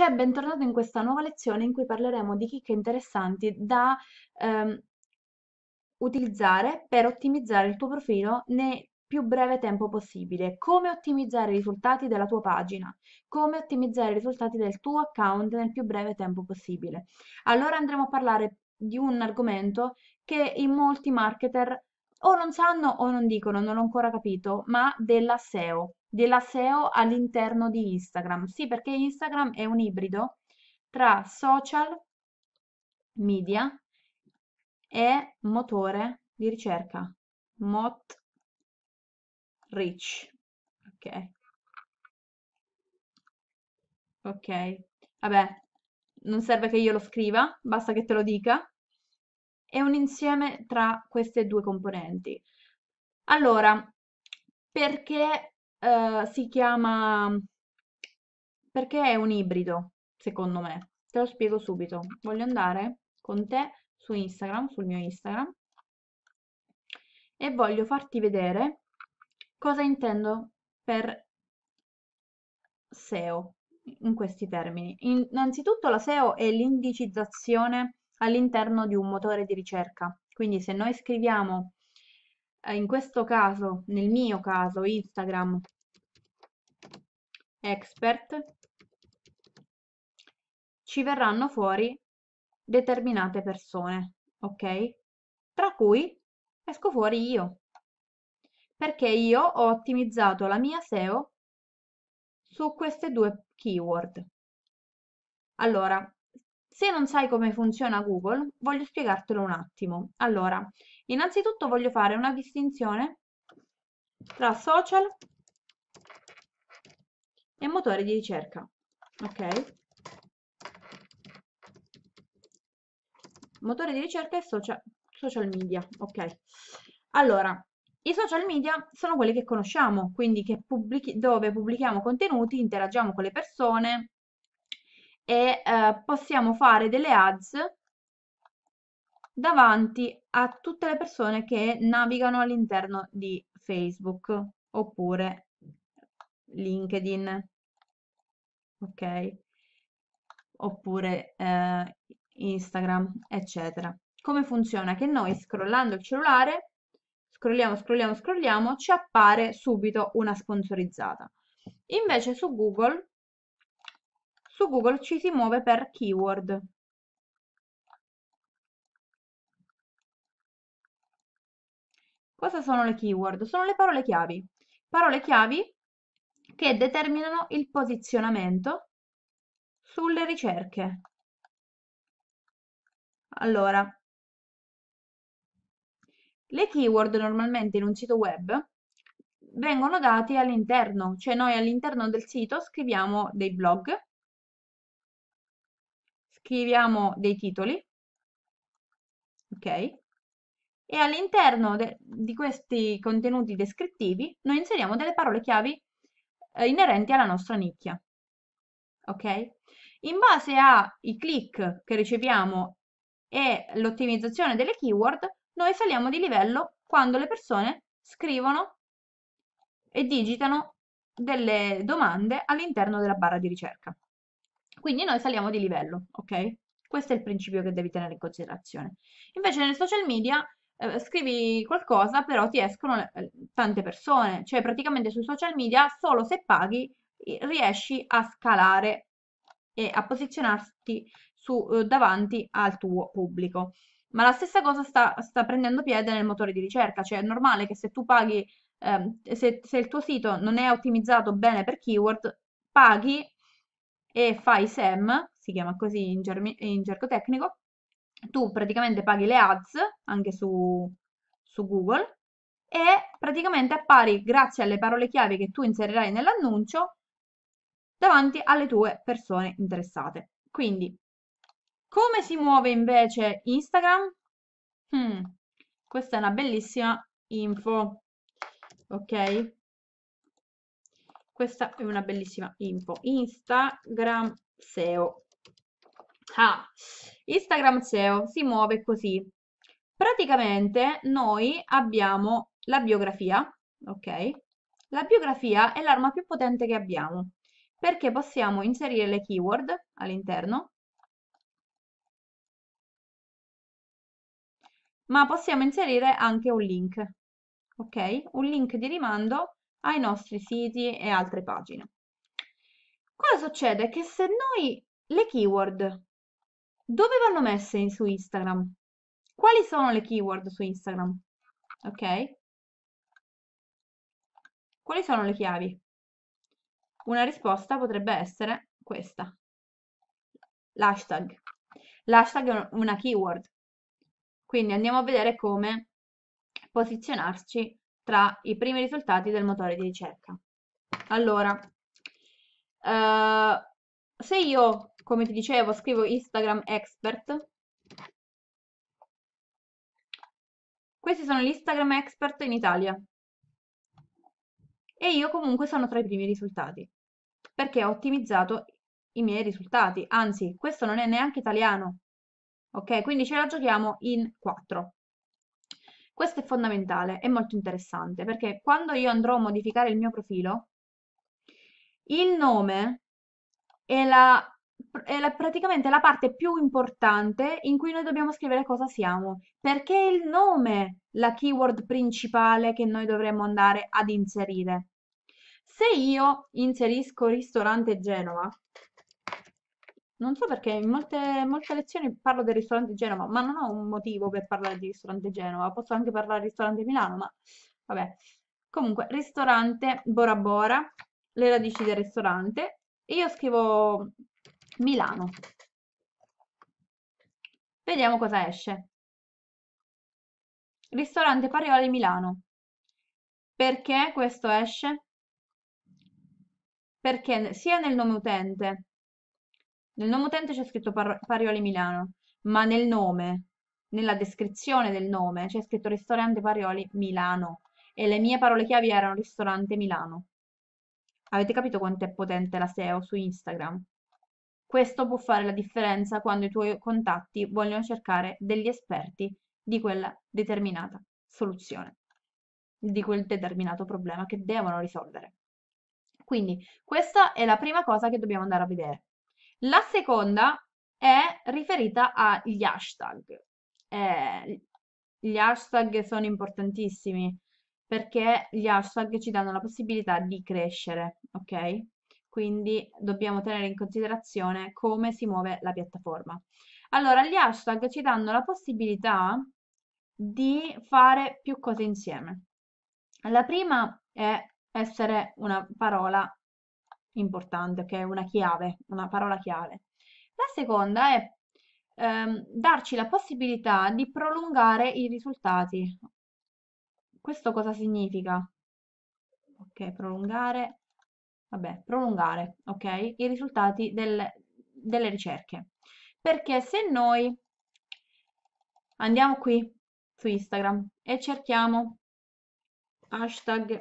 Cioè, bentornato in questa nuova lezione in cui parleremo di chicche interessanti da ehm, utilizzare per ottimizzare il tuo profilo nel più breve tempo possibile. Come ottimizzare i risultati della tua pagina, come ottimizzare i risultati del tuo account nel più breve tempo possibile. Allora andremo a parlare di un argomento che in molti marketer o non sanno o non dicono, non ho ancora capito, ma della SEO della SEO all'interno di Instagram. Sì, perché Instagram è un ibrido tra social media e motore di ricerca. Mot rich. Ok. Ok. Vabbè, non serve che io lo scriva, basta che te lo dica. È un insieme tra queste due componenti. Allora, perché Uhm, si chiama... perché è un ibrido, secondo me. Te lo spiego subito. Voglio andare con te su Instagram, sul mio Instagram, e voglio farti vedere cosa intendo per SEO in questi termini. Innanzitutto la SEO è l'indicizzazione all'interno di un motore di ricerca. Quindi se noi scriviamo, eh, in questo caso, nel mio caso, Instagram, expert, ci verranno fuori determinate persone, ok? Tra cui esco fuori io, perché io ho ottimizzato la mia SEO su queste due keyword. Allora, se non sai come funziona Google, voglio spiegartelo un attimo. Allora, innanzitutto voglio fare una distinzione tra social e motori di ricerca. Ok? Motore di ricerca e social, social media. Ok. Allora, i social media sono quelli che conosciamo, quindi che pubblichi, dove pubblichiamo contenuti, interagiamo con le persone e eh, possiamo fare delle ads davanti a tutte le persone che navigano all'interno di Facebook oppure LinkedIn, ok? Oppure eh, Instagram, eccetera. Come funziona? Che noi scrollando il cellulare, scrolliamo, scrolliamo, scrolliamo, ci appare subito una sponsorizzata. Invece su Google, su Google ci si muove per keyword, Cosa sono le keyword? Sono le parole chiavi. Parole chiavi che determinano il posizionamento sulle ricerche. Allora, le keyword normalmente in un sito web vengono date all'interno, cioè noi all'interno del sito scriviamo dei blog, scriviamo dei titoli, ok? E all'interno di questi contenuti descrittivi noi inseriamo delle parole chiavi eh, inerenti alla nostra nicchia. Ok? In base ai click che riceviamo e l'ottimizzazione delle keyword, noi saliamo di livello quando le persone scrivono e digitano delle domande all'interno della barra di ricerca. Quindi noi saliamo di livello, ok? Questo è il principio che devi tenere in considerazione. Invece nei social media eh, scrivi qualcosa, però ti escono eh, tante persone, cioè praticamente sui social media solo se paghi eh, riesci a scalare e a posizionarti su, davanti al tuo pubblico. Ma la stessa cosa sta, sta, prendendo piede nel motore di ricerca, cioè è normale che se tu paghi, eh, se, se il tuo sito non è ottimizzato bene per keyword, paghi e fai SEM, si chiama così in, germi- in gergo tecnico, tu praticamente paghi le ads anche su, su Google e praticamente appari grazie alle parole chiave che tu inserirai nell'annuncio davanti alle tue persone interessate. Quindi, come si muove invece Instagram? Hmm, questa è una bellissima info, ok? Questa è una bellissima info. Instagram SEO. Ah, Instagram SEO si muove così. Praticamente noi abbiamo la biografia, ok? La biografia è l'arma più potente che abbiamo perché possiamo inserire le keyword all'interno, ma possiamo inserire anche un link, ok? Un link di rimando ai nostri siti e altre pagine. Cosa succede? Che se noi le keyword dove vanno messe su Instagram? Quali sono le keyword su Instagram? Ok? Quali sono le chiavi? Una risposta potrebbe essere questa. L'hashtag. L'hashtag è una keyword. Quindi andiamo a vedere come posizionarci tra i primi risultati del motore di ricerca. Allora, eh, se io come ti dicevo, scrivo Instagram Expert. Questi sono gli Instagram Expert in Italia. E io comunque sono tra i primi risultati, perché ho ottimizzato i miei risultati. Anzi, questo non è neanche italiano. Ok, quindi ce la giochiamo in 4. Questo è fondamentale, è molto interessante, perché quando io andrò a modificare il mio profilo, il nome e la è la- praticamente la parte più importante in cui noi dobbiamo scrivere cosa siamo, perché è il nome la keyword principale che noi dovremmo andare ad inserire. Se io inserisco ristorante Genova, non so perché in molte, molte lezioni parlo del ristorante Genova, ma non ho un motivo per parlare di ristorante Genova, posso anche parlare di ristorante Milano, ma vabbè. Comunque, ristorante Bora Bora, le radici del ristorante, io scrivo Milano. Vediamo cosa esce. Ristorante Parioli Milano. Perché questo esce? Perché sia nel nome utente, nel nome utente c'è scritto Parioli Milano, ma nel nome, nella descrizione del nome, c'è scritto Ristorante Parioli Milano e le mie parole chiavi erano Ristorante Milano. Avete capito quanto è potente la SEO su Instagram? Questo può fare la differenza quando i tuoi contatti vogliono cercare degli esperti di quella determinata soluzione, di quel determinato problema che devono risolvere. Quindi questa è la prima cosa che dobbiamo andare a vedere. La seconda è riferita agli hashtag. Eh, gli hashtag sono importantissimi perché gli hashtag ci danno la possibilità di crescere, ok? quindi dobbiamo tenere in considerazione come si muove la piattaforma. Allora, gli hashtag ci danno la possibilità di fare più cose insieme. La prima è essere una parola importante, ok? Una chiave, una parola chiave. La seconda è ehm, darci la possibilità di prolungare i risultati. Questo cosa significa? Ok, prolungare vabbè, prolungare, ok? I risultati del, delle ricerche. Perché se noi andiamo qui su Instagram e cerchiamo hashtag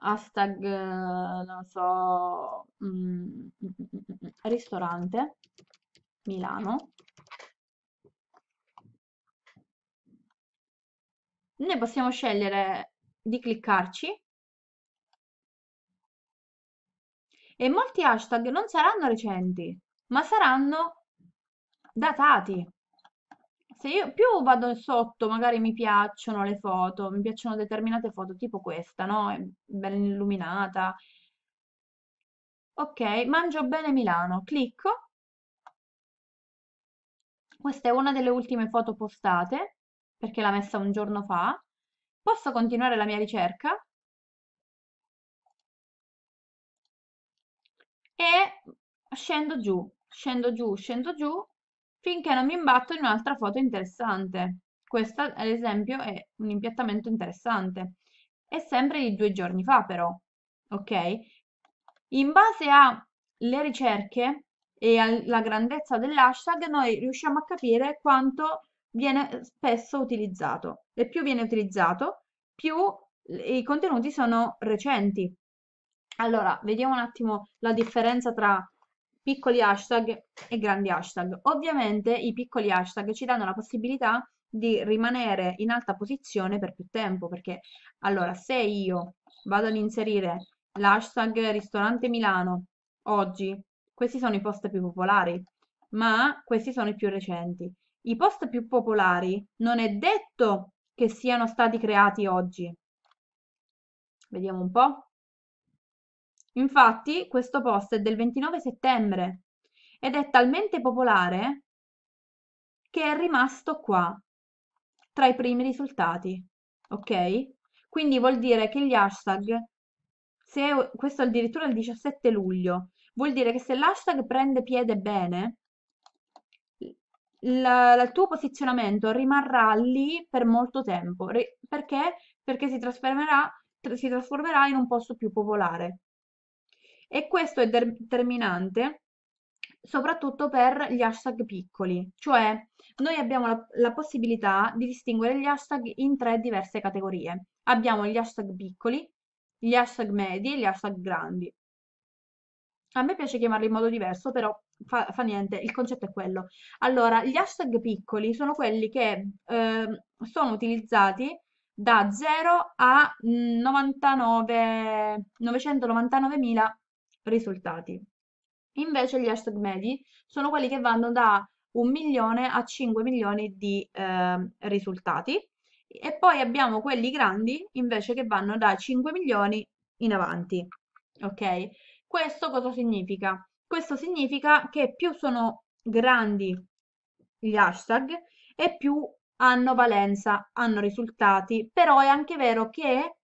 hashtag non so mm, ristorante Milano noi possiamo scegliere di cliccarci e molti hashtag non saranno recenti, ma saranno datati. Se io più vado sotto, magari mi piacciono le foto, mi piacciono determinate foto, tipo questa, no? È ben illuminata. Ok, mangio bene Milano, clicco. Questa è una delle ultime foto postate, perché l'ha messa un giorno fa. Posso continuare la mia ricerca? E scendo giù, scendo giù, scendo giù, finché non mi imbatto in un'altra foto interessante. Questo, ad esempio, è un impiattamento interessante. È sempre di due giorni fa, però. Ok? In base alle ricerche e alla grandezza dell'hashtag, noi riusciamo a capire quanto viene spesso utilizzato e più viene utilizzato, più i contenuti sono recenti. Allora, vediamo un attimo la differenza tra piccoli hashtag e grandi hashtag. Ovviamente i piccoli hashtag ci danno la possibilità di rimanere in alta posizione per più tempo, perché allora se io vado ad inserire l'hashtag ristorante Milano oggi, questi sono i post più popolari, ma questi sono i più recenti. I post più popolari non è detto che siano stati creati oggi. Vediamo un po'. Infatti, questo post è del 29 settembre ed è talmente popolare che è rimasto qua tra i primi risultati. Ok? Quindi vuol dire che gli hashtag, se questo è addirittura il 17 luglio, vuol dire che se l'hashtag prende piede bene, la, il tuo posizionamento rimarrà lì per molto tempo. Re, perché? Perché si trasformerà, tra, si trasformerà in un posto più popolare. E questo è determinante soprattutto per gli hashtag piccoli, cioè noi abbiamo la, la, possibilità di distinguere gli hashtag in tre diverse categorie. Abbiamo gli hashtag piccoli, gli hashtag medi e gli hashtag grandi. A me piace chiamarli in modo diverso, però fa, fa, niente, il concetto è quello. Allora, gli hashtag piccoli sono quelli che eh, sono utilizzati da 0 a 99, 999.000 risultati. Invece gli hashtag medi sono quelli che vanno da 1 milione a 5 milioni di eh, risultati e poi abbiamo quelli grandi invece che vanno da 5 milioni in avanti. Ok? Questo cosa significa? Questo significa che più sono grandi gli hashtag e più hanno valenza, hanno risultati, però è anche vero che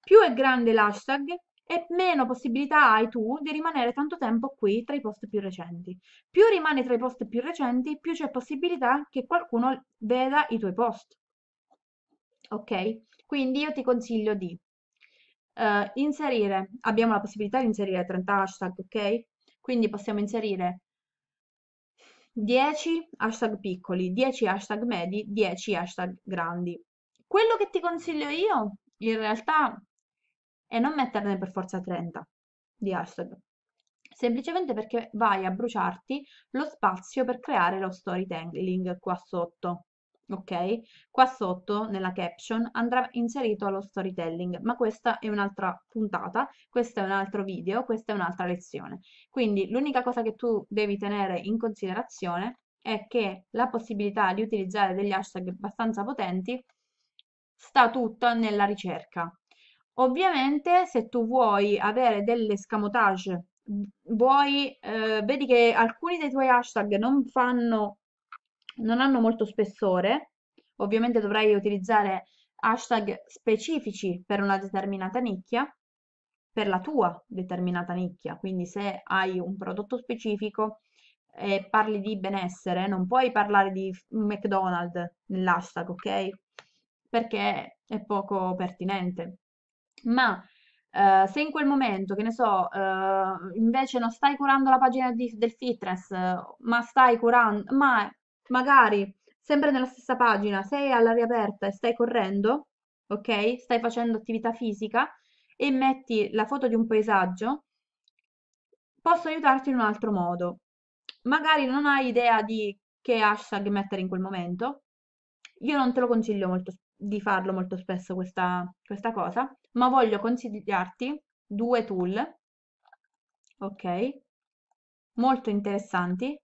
più è grande l'hashtag e meno possibilità hai tu di rimanere tanto tempo qui tra i post più recenti. Più rimani tra i post più recenti, più c'è possibilità che qualcuno veda i tuoi post. Ok? Quindi io ti consiglio di uh, inserire, abbiamo la possibilità di inserire 30 hashtag, ok? Quindi possiamo inserire 10 hashtag piccoli, 10 hashtag medi, 10 hashtag grandi. Quello che ti consiglio io, in realtà, è non metterne per forza 30 di hashtag, semplicemente perché vai a bruciarti lo spazio per creare lo storytelling qua sotto ok? Qua sotto nella caption andrà inserito lo storytelling, ma questa è un'altra puntata, questo è un altro video, questa è un'altra lezione. Quindi l'unica cosa che tu devi tenere in considerazione è che la possibilità di utilizzare degli hashtag abbastanza potenti sta tutta nella ricerca. Ovviamente se tu vuoi avere delle scamotage vuoi, eh, vedi che alcuni dei tuoi hashtag non fanno non hanno molto spessore, ovviamente dovrai utilizzare hashtag specifici per una determinata nicchia, per la tua determinata nicchia, quindi se hai un prodotto specifico e parli di benessere, non puoi parlare di McDonald's nell'hashtag, ok? Perché è poco pertinente. Ma Uh, se in quel momento, che ne so, uh, invece non stai curando la pagina di, del fitness, ma stai curando, ma magari sempre nella stessa pagina, sei all'aria aperta e stai correndo, ok? Stai facendo attività fisica e metti la foto di un paesaggio, posso aiutarti in un altro modo. Magari non hai idea di che hashtag mettere in quel momento. Io non te lo consiglio molto, di farlo molto spesso questa, questa cosa, ma voglio consigliarti due tool, ok? Molto interessanti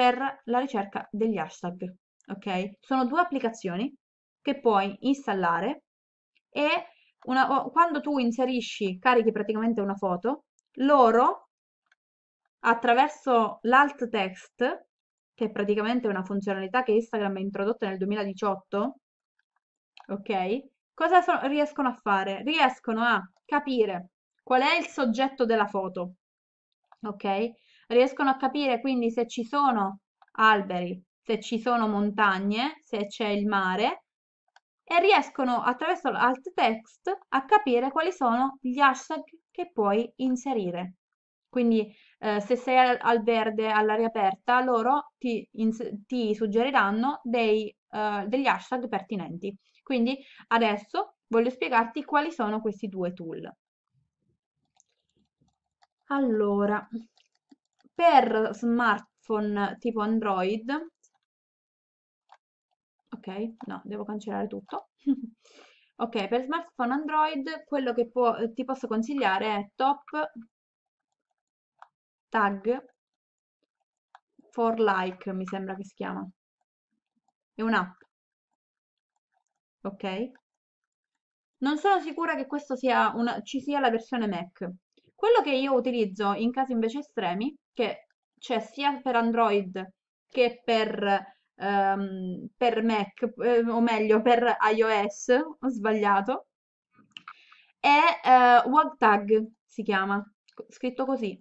per la ricerca degli hashtag. Ok? Sono due applicazioni che puoi installare e una, quando tu inserisci, carichi praticamente una foto, loro attraverso l'alt text, che è praticamente una funzionalità che Instagram ha introdotto nel 2018, ok? Cosa so riescono a fare? Riescono a capire qual è il soggetto della foto, ok? riescono a capire quindi se ci sono alberi, se ci sono montagne, se c'è il mare e riescono attraverso l'alt text a capire quali sono gli hashtag che puoi inserire. Quindi eh, se sei al, verde, all'aria aperta, loro ti, ti suggeriranno dei, eh, degli hashtag pertinenti. Quindi adesso voglio spiegarti quali sono questi due tool. Allora, per smartphone tipo Android, ok, no, devo cancellare tutto, ok, per smartphone Android quello che può, ti posso consigliare è Top Tag for Like, mi sembra che si chiama, è un'app, ok? Non sono sicura che questo sia una, ci sia la versione Mac, quello che io utilizzo in casi invece estremi, che c'è sia per Android che per, um, per Mac, eh, o meglio per iOS, ho sbagliato, è eh, WagTag, si chiama, scritto così.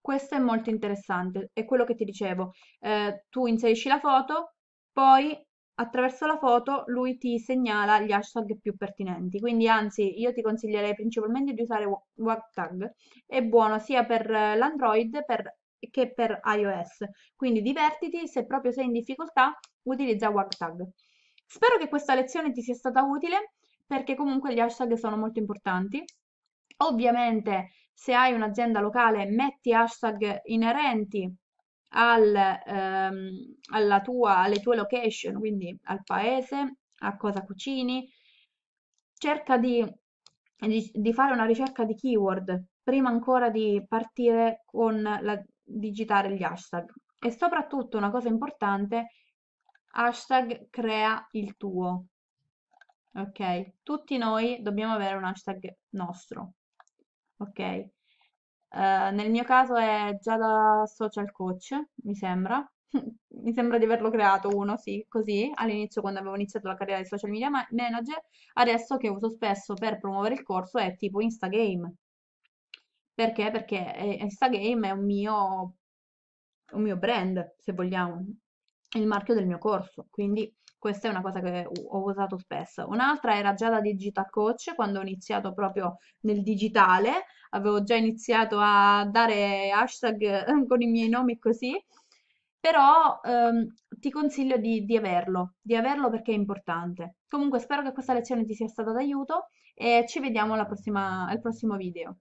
Questo è molto interessante, è quello che ti dicevo. Eh, tu inserisci la foto, poi attraverso la foto lui ti segnala gli hashtag più pertinenti. Quindi, anzi, io ti consiglierei principalmente di usare WhatsApp. È buono sia per l'Android che per iOS. Quindi divertiti, se proprio sei in difficoltà, utilizza WhatsApp. Spero che questa lezione ti sia stata utile perché comunque gli hashtag sono molto importanti. Ovviamente, se hai un'azienda locale, metti hashtag inerenti al, ehm, alla tua, alle tue location, quindi al paese, a cosa cucini, cerca di, di, di fare una ricerca di keyword prima ancora di partire con la digitare gli hashtag e soprattutto una cosa importante hashtag crea il tuo ok tutti noi dobbiamo avere un hashtag nostro ok eh, nel mio caso è già da social coach, mi sembra. mi sembra di averlo creato uno, sì, così, all'inizio quando avevo iniziato la carriera di social media manager, adesso che uso spesso per promuovere il corso è tipo Instagame. Perché? Perché eh, Instagame è un mio, un mio brand, se vogliamo, il marchio del mio corso, quindi questa è una cosa che ho usato spesso. Un'altra era già da digital coach, quando ho iniziato proprio nel digitale, avevo già iniziato a dare hashtag eh, con i miei nomi così, però ehm, ti consiglio di, di averlo, di averlo perché è importante. Comunque spero che questa lezione ti sia stata d'aiuto e ci vediamo alla prossima, al prossimo video.